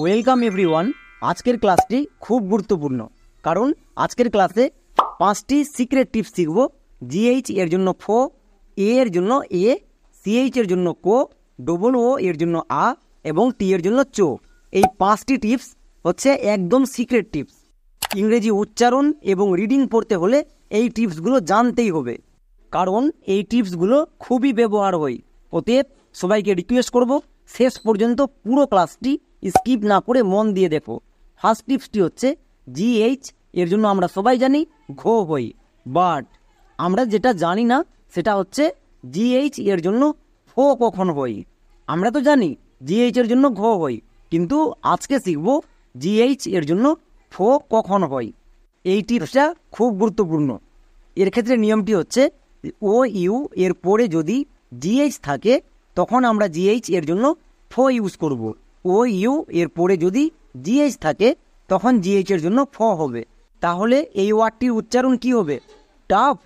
Welcome everyone আজকের ক্লাসটি খুব গুরুত্বপূর্ণ কারণ আজকের ক্লাসে পাঁচটি সিক্রেট টিপস শিখব জিএইচ এর জন্য ফো এ এর জন্য এ সিএইচ এর জন্য কো ডবল ও এর জন্য আ এবং টি এর জন্য চো এই পাঁচটি টিপস হচ্ছে একদম সিক্রেট টিপস ইংরেজি উচ্চারণ এবং রিডিং পড়তে হলে এই টিপসগুলো জানতেই হবে কারণ এই টিপসগুলো খুবই ব্যবহার হয় অতএব সবাইকে রিকোয়েস্ট করব শেষ পর্যন্ত পুরো ক্লাসটি স্কিপ না করে মন দিয়ে দেখো ফার্স্ট টিপসটি হচ্ছে জিএইচ এর জন্য আমরা সবাই জানি ঘো হই বাট আমরা যেটা জানি না সেটা হচ্ছে জিএইচ এর জন্য ফো কখন হই আমরা তো জানি জিএইচ এর জন্য ঘো হই কিন্তু আজকে শিখব জিএইচ এর জন্য ফো কখন হয় এই টিপসটা খুব গুরুত্বপূর্ণ এর ক্ষেত্রে নিয়মটি হচ্ছে ও ইউ এর পরে যদি জিএইচ থাকে তখন আমরা জিএইচ এর জন্য ফো ইউজ করব ও ইউ এর পরে যদি জিএইচ থাকে তখন এর জন্য ফ হবে তাহলে এই ওয়ার্ডটির উচ্চারণ কি হবে টাপ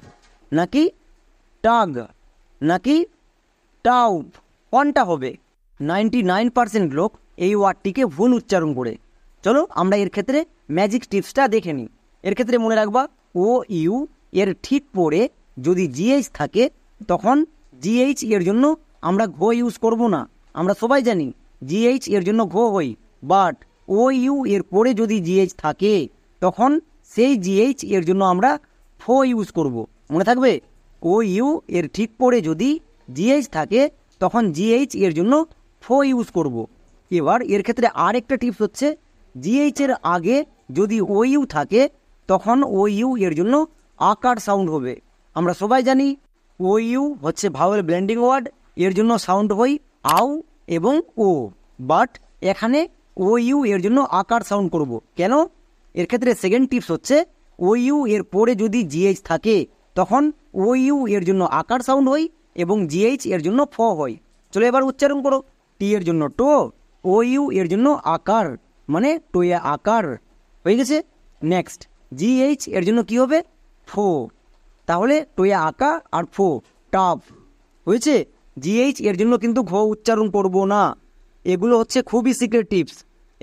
নাকি টাগ নাকি টাউপ কোনটা হবে নাইনটি নাইন পার্সেন্ট লোক এই ওয়ার্ডটিকে ভুল উচ্চারণ করে চলো আমরা এর ক্ষেত্রে ম্যাজিক টিপসটা দেখে নিই এর ক্ষেত্রে মনে রাখবা ও ইউ এর ঠিক পরে যদি জিএইচ থাকে তখন জিএইচ এর জন্য আমরা ঘ ইউজ করব না আমরা সবাই জানি জিএইচ এর জন্য ঘো হই বাট ও ইউ এর পরে যদি জিএইচ থাকে তখন সেই জিএইচ এর জন্য আমরা ফো ইউজ করব মনে থাকবে ও ইউ এর ঠিক পরে যদি জিএইচ থাকে তখন জিএইচ এর জন্য ফো ইউজ করব। এবার এর ক্ষেত্রে আর একটা টিপস হচ্ছে জিএইচ এর আগে যদি ও ইউ থাকে তখন ও ইউ এর জন্য আকার সাউন্ড হবে আমরা সবাই জানি ও ইউ হচ্ছে ভাওয়েল ব্লেন্ডিং ওয়ার্ড এর জন্য সাউন্ড হই আউ এবং ও বাট এখানে ও ইউ এর জন্য আকার সাউন্ড করব। কেন এর ক্ষেত্রে সেকেন্ড টিপস হচ্ছে ও ইউ এর পরে যদি জিএইচ থাকে তখন ও ইউ এর জন্য আকার সাউন্ড হয় এবং জিএইচ এর জন্য ফ হয় চলো এবার উচ্চারণ করো টি এর জন্য টো ও ইউ এর জন্য আকার মানে টোয়া আকার হয়ে গেছে নেক্সট জিএইচ এর জন্য কি হবে ফো তাহলে টোয়া আকা আর ফো টাফ হয়েছে জিএইচ এর জন্য কিন্তু ঘ উচ্চারণ করব না এগুলো হচ্ছে খুবই সিক্রেট টিপস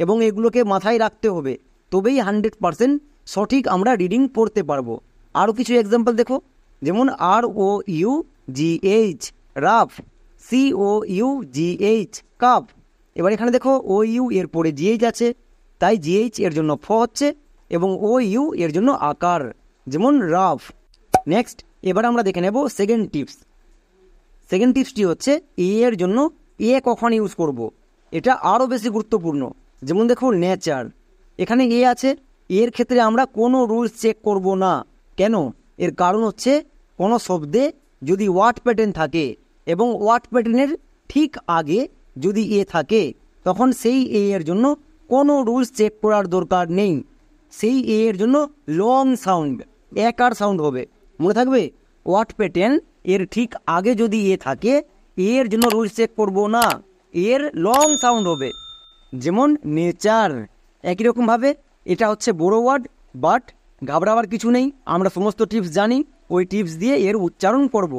এবং এগুলোকে মাথায় রাখতে হবে তবেই হান্ড্রেড পারসেন্ট সঠিক আমরা রিডিং পড়তে পারবো আরও কিছু এক্সাম্পল দেখো যেমন R O U G H rough C O U G H cough এবার এখানে দেখো ও ইউ এর পরে জিএইচ আছে তাই জিএইচ এর জন্য ফ হচ্ছে এবং ও ইউ এর জন্য আকার যেমন রাফ নেক্সট এবার আমরা দেখে নেব সেকেন্ড টিপস সেকেন্ড টিপসটি হচ্ছে এ এর জন্য এ কখন ইউজ করব। এটা আরও বেশি গুরুত্বপূর্ণ যেমন দেখুন নেচার এখানে এ আছে এর ক্ষেত্রে আমরা কোনো রুলস চেক করব না কেন এর কারণ হচ্ছে কোনো শব্দে যদি ওয়াট প্যাটার্ন থাকে এবং ওয়াট প্যাটার্নের ঠিক আগে যদি এ থাকে তখন সেই এ এর জন্য কোনো রুলস চেক করার দরকার নেই সেই এ এর জন্য লং সাউন্ড একার সাউন্ড হবে মনে থাকবে ওয়াট প্যাটার্ন এর ঠিক আগে যদি এ থাকে এর জন্য রুল চেক করব না এর লং সাউন্ড হবে যেমন নেচার একই রকমভাবে এটা হচ্ছে বড়ো ওয়ার্ড বাট ঘাবড়াবার কিছু নেই আমরা সমস্ত টিপস জানি ওই টিপস দিয়ে এর উচ্চারণ করব।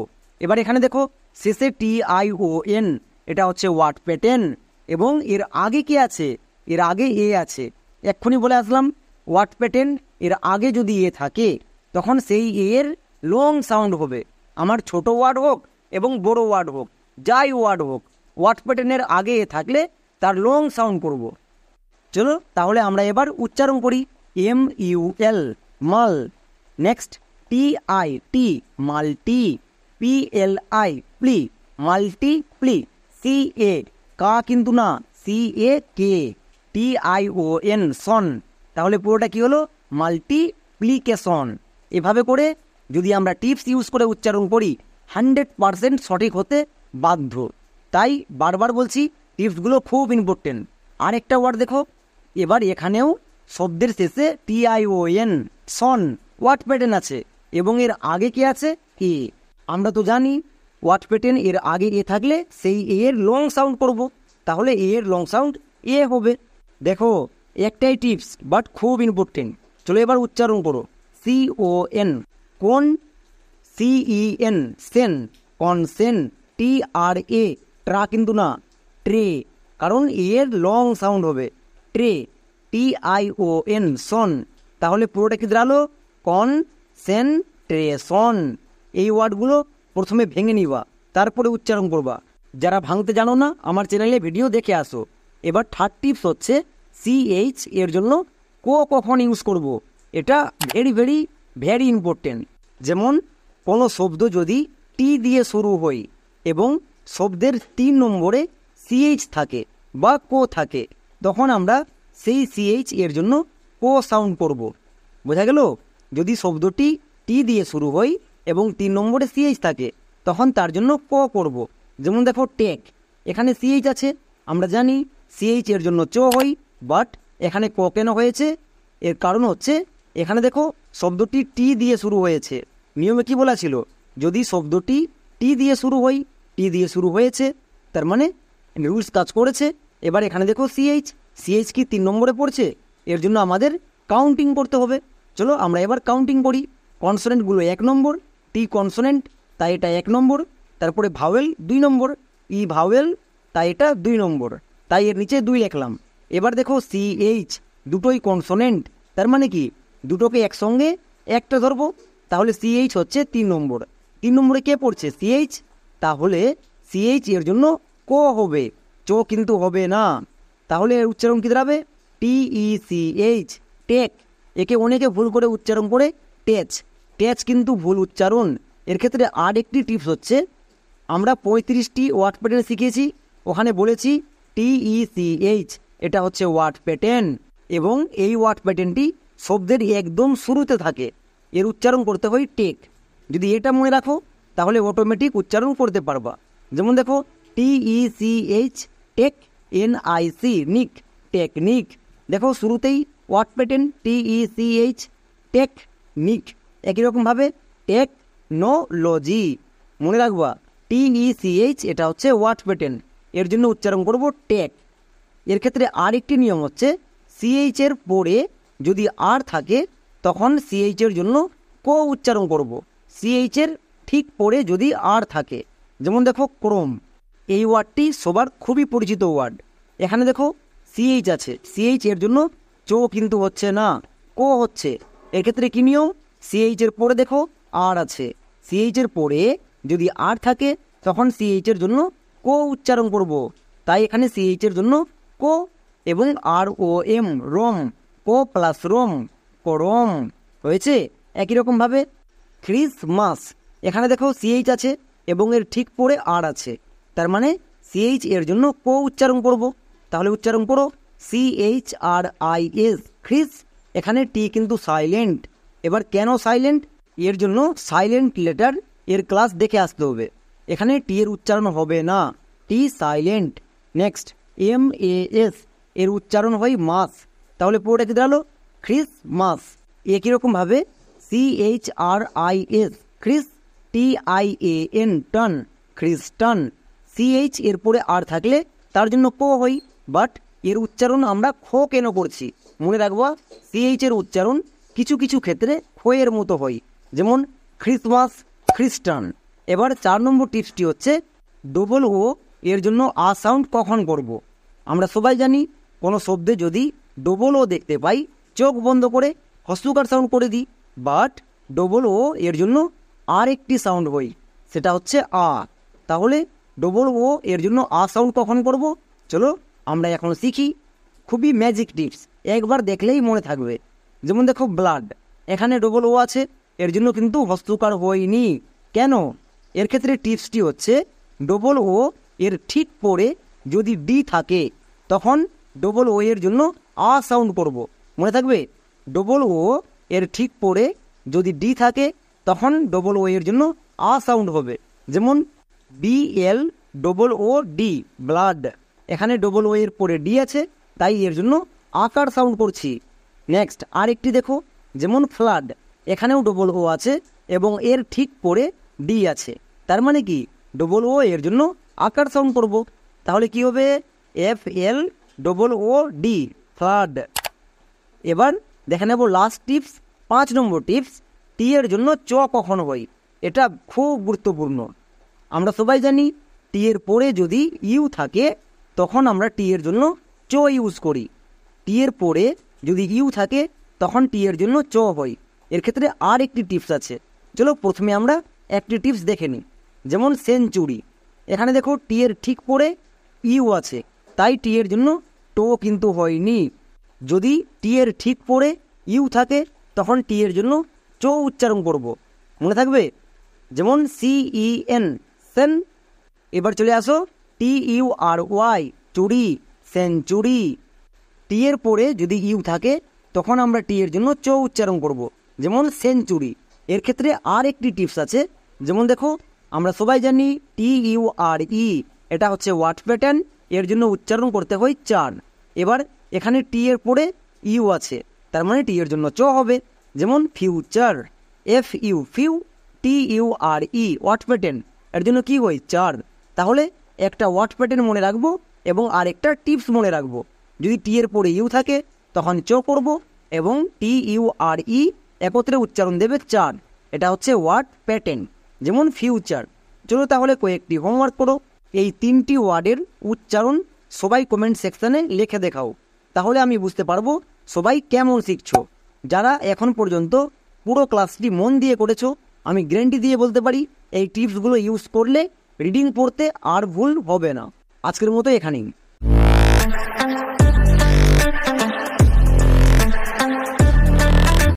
এবার এখানে দেখো শেষে টি আই ও এন এটা হচ্ছে ওয়ার্ড প্যাটেন এবং এর আগে কি আছে এর আগে এ আছে এক্ষুনি বলে আসলাম ওয়ার্ড প্যাটেন এর আগে যদি এ থাকে তখন সেই এর লং সাউন্ড হবে আমার ছোট ওয়ার্ড হোক এবং বড় ওয়ার্ড হোক যাই ওয়ার্ড হোক ওয়ার্ড প্যাটার্নের আগে থাকলে তার লং সাউন্ড করব। চলো তাহলে আমরা এবার উচ্চারণ করি M U L mul next T I ti multi P L I pli multi pli C A ca কিন্তু না সি এ কে T I O N tion তাহলে পুরোটা কি হলো মাল্টিপ্লিকেশন এভাবে করে যদি আমরা টিপস ইউজ করে উচ্চারণ করি হান্ড্রেড পারসেন্ট সঠিক হতে বাধ্য তাই বারবার বলছি টিপসগুলো খুব ইম্পর্টেন্ট আরেকটা ওয়ার্ড দেখো এবার এখানেও শব্দের শেষে টিআইওএন সন ওয়াট প্যাটেন আছে এবং এর আগে কি আছে এ আমরা তো জানি ওয়াট প্যাটেন এর আগে এ থাকলে সেই এ এর লং সাউন্ড করব তাহলে এ এর লং সাউন্ড এ হবে দেখো একটাই টিপস বাট খুব ইম্পর্টেন্ট চলো এবার উচ্চারণ করো C O N con CEN cen concen T R A tra কিন্তু না ট্রে কারণ এর লং সাউন্ড হবে tre T I O N tion তাহলে পুরোটা কি দাঁড়ালো কন সেন ট্রে সন এই ওয়ার্ডগুলো প্রথমে ভেঙে নিবা তারপরে উচ্চারণ করবা যারা ভাঙতে জানো না আমার চ্যানেলে ভিডিও দেখে আসো এবার থার্ড টিপস হচ্ছে সিএইচ এর জন্য কো কখন ইউজ করব। এটা ভেরি ভেরি ভেরি ইম্পর্টেন্ট যেমন কোনো শব্দ যদি টি দিয়ে শুরু হয় এবং শব্দের তিন নম্বরে সিএইচ থাকে বা কো থাকে তখন আমরা সেই সিএইচ এর জন্য কো সাউন্ড করব বোঝা গেল যদি শব্দটি টি দিয়ে শুরু হয় এবং তিন নম্বরে সিএইচ থাকে তখন তার জন্য ক করব। যেমন দেখো টেক এখানে সিএইচ আছে আমরা জানি সিএইচ এর জন্য চ হই বাট এখানে ক কেন হয়েছে এর কারণ হচ্ছে এখানে দেখো শব্দটি টি দিয়ে শুরু হয়েছে নিয়মে কি বলা ছিল যদি শব্দটি টি দিয়ে শুরু হয় টি দিয়ে শুরু হয়েছে তার মানে রুলস কাজ করেছে এবার এখানে দেখো সিএইচ সিএইচ কি তিন নম্বরে পড়ছে এর জন্য আমাদের কাউন্টিং করতে হবে চলো আমরা এবার কাউন্টিং করি কনসোনেন্টগুলো এক নম্বর টি কনসোনেন্ট তাই এটা এক নম্বর তারপরে ভাওয়েল দুই নম্বর ই ভাওয়েল তাই এটা দুই নম্বর তাই এর নিচে দুই লেখলাম এবার দেখো সিএইচ দুটোই কনসোনেন্ট তার মানে কি দুটোকে একসঙ্গে একটা ধরবো তাহলে সিএইচ হচ্ছে তিন নম্বর তিন নম্বরে কে পড়ছে সিএইচ তাহলে সিএইচ এর জন্য ক হবে চ কিন্তু হবে না তাহলে এর উচ্চারণ কী দাঁড়াবে টিইসিএইচ e টেক একে অনেকে ভুল করে উচ্চারণ করে টেচ টেচ কিন্তু ভুল উচ্চারণ এর ক্ষেত্রে আর একটি টিপস হচ্ছে আমরা পঁয়ত্রিশটি ওয়ার্ড প্যাটার্ন শিখেছি ওখানে বলেছি টিইসিএইচ e এটা হচ্ছে ওয়ার্ড প্যাটার্ন এবং এই ওয়ার্ড প্যাটার্নটি শব্দের একদম শুরুতে থাকে এর উচ্চারণ করতে হয় টেক যদি এটা মনে রাখো তাহলে অটোমেটিক উচ্চারণ করতে পারবা যেমন দেখো T E C H tech N I C nic technic দেখো শুরুতেই what pattern T E C H tech nic একই রকমভাবে টেক নো লজি মনে রাখবা টি ই সি এইচ এটা হচ্ছে ওয়াট প্যাটেন এর জন্য উচ্চারণ করব টেক এর ক্ষেত্রে আরেকটি নিয়ম হচ্ছে সিএইচের পরে যদি আর থাকে তখন সিএইচের জন্য কো উচ্চারণ করব সিএইচের ঠিক পরে যদি আর থাকে যেমন দেখো ক্রোম এই ওয়ার্ডটি সবার খুবই পরিচিত ওয়ার্ড এখানে দেখো সিএইচ আছে সিএইচ এর জন্য চো কিন্তু হচ্ছে না কো হচ্ছে এক্ষেত্রে কি নিয়ম সিএইচ এর পরে দেখো আর আছে সিএইচ এর পরে যদি আর থাকে তখন সিএইচ এর জন্য কো উচ্চারণ করব তাই এখানে সিএইচ এর জন্য কো এবং R O M rom co plus rom পরম হয়েছে একই রকমভাবে ক্রিসমাস এখানে দেখো সিএইচ আছে এবং এর ঠিক পরে আর আছে তার মানে সিএইচ এর জন্য কো উচ্চারণ করব তাহলে উচ্চারণ করো CH R I S chris এখানে টি কিন্তু সাইলেন্ট এবার কেন সাইলেন্ট এর জন্য সাইলেন্ট লেটার এর ক্লাস দেখে আসতে হবে এখানে টি এর উচ্চারণ হবে না T silent next M A S এর উচ্চারণ হয় মাস তাহলে পুরোটা কি দাঁড়ালো খ্রিসমাস একই রকমভাবে C H R I S chris T I A N tian Christian C H এর পরে আর থাকলে তার জন্য কো হই বাট এর উচ্চারণ আমরা খো কেন করছি মনে রাখবো সি এইচ এর উচ্চারণ কিছু কিছু ক্ষেত্রে খোয়ের মতো হয় যেমন খ্রিসমাস খ্রিস্টান এবার চার নম্বর টিপসটি হচ্ছে ডবল ও এর জন্য আ সাউন্ড কখন করব। আমরা সবাই জানি কোনো শব্দে যদি ডবল ও দেখতে পাই চোখ বন্ধ করে হস্তুকার সাউন্ড করে দিই বাট ডবল ও এর জন্য আর একটি সাউন্ড হই সেটা হচ্ছে আ তাহলে ডবল ও এর জন্য আ সাউন্ড কখন করব চলো আমরা এখন শিখি খুবই ম্যাজিক টিপস একবার দেখলেই মনে থাকবে যেমন দেখো ব্লাড এখানে ডবল ও আছে এর জন্য কিন্তু হস্তকার হয়নি কেন এর ক্ষেত্রে টিপসটি হচ্ছে ডবল ও এর ঠিক পরে যদি ডি থাকে তখন ডবল ও এর জন্য আ সাউন্ড করব মনে থাকবে ডবল ও এর ঠিক পরে যদি ডি থাকে তখন ডবল ও এর জন্য আ সাউন্ড হবে যেমন B L double O D blood এখানে ডবল ও এর পরে ডি আছে তাই এর জন্য আকার সাউন্ড করছি নেক্সট আর একটি দেখো যেমন ফ্লাড এখানেও ডবল ও আছে এবং এর ঠিক পরে ডি আছে তার মানে কি ডবল ও এর জন্য আকার সাউন্ড করব তাহলে কি হবে F L double O D flood এবার দেখে নেব লাস্ট টিপস পাঁচ নম্বর টিপস টি এর জন্য চ কখন হয় এটা খুব গুরুত্বপূর্ণ আমরা সবাই জানি টি এর পরে যদি ইউ থাকে তখন আমরা টি এর জন্য চ ইউজ করি টি এর পরে যদি ইউ থাকে তখন টি এর জন্য চ হয় এর ক্ষেত্রে আর একটি টিপস আছে চলো প্রথমে আমরা একটি টিপস দেখে নিই যেমন সেঞ্চুরি এখানে দেখো টি এর ঠিক পরে ইউ আছে তাই টি এর জন্য টো কিন্তু হয়নি যদি টি এর ঠিক পরে ইউ থাকে তখন টি এর জন্য চো উচ্চারণ করব মনে থাকবে যেমন ই এন e সেন এবার চলে আসো T U R Y tury century T এর পরে যদি ইউ থাকে তখন আমরা টি এর জন্য চ উচ্চারণ করব। যেমন সেঞ্চুরি এর ক্ষেত্রে আর একটি টিপস আছে যেমন দেখো আমরা সবাই জানি টি ইউ আর ই এটা হচ্ছে ওয়াট প্যাটার্ন এর জন্য উচ্চারণ করতে হয় চার এবার এখানে টি এর পরে ইউ আছে তার মানে টি এর জন্য চ হবে যেমন future F U fu T U R E what pattern এর জন্য কী হয় চার তাহলে একটা ওয়াট প্যাটেন মনে রাখবো এবং একটা টিপস মনে রাখবো যদি টি এর পরে ইউ থাকে তখন চ করব এবং টি ইউ আর ই একত্রে উচ্চারণ দেবে চার এটা হচ্ছে ওয়ার্ড প্যাটার্ন যেমন ফিউচার চলো তাহলে কয়েকটি হোমওয়ার্ক করো এই তিনটি ওয়ার্ডের উচ্চারণ সবাই কমেন্ট সেকশানে লিখে দেখাও তাহলে আমি বুঝতে পারবো সবাই কেমন শিখছো যারা এখন পর্যন্ত পুরো ক্লাসটি মন দিয়ে করেছো আমি গ্যারেন্টি দিয়ে বলতে পারি এই টিপসগুলো ইউজ করলে রিডিং পড়তে আর ভুল হবে না আজকের মতো এখানেই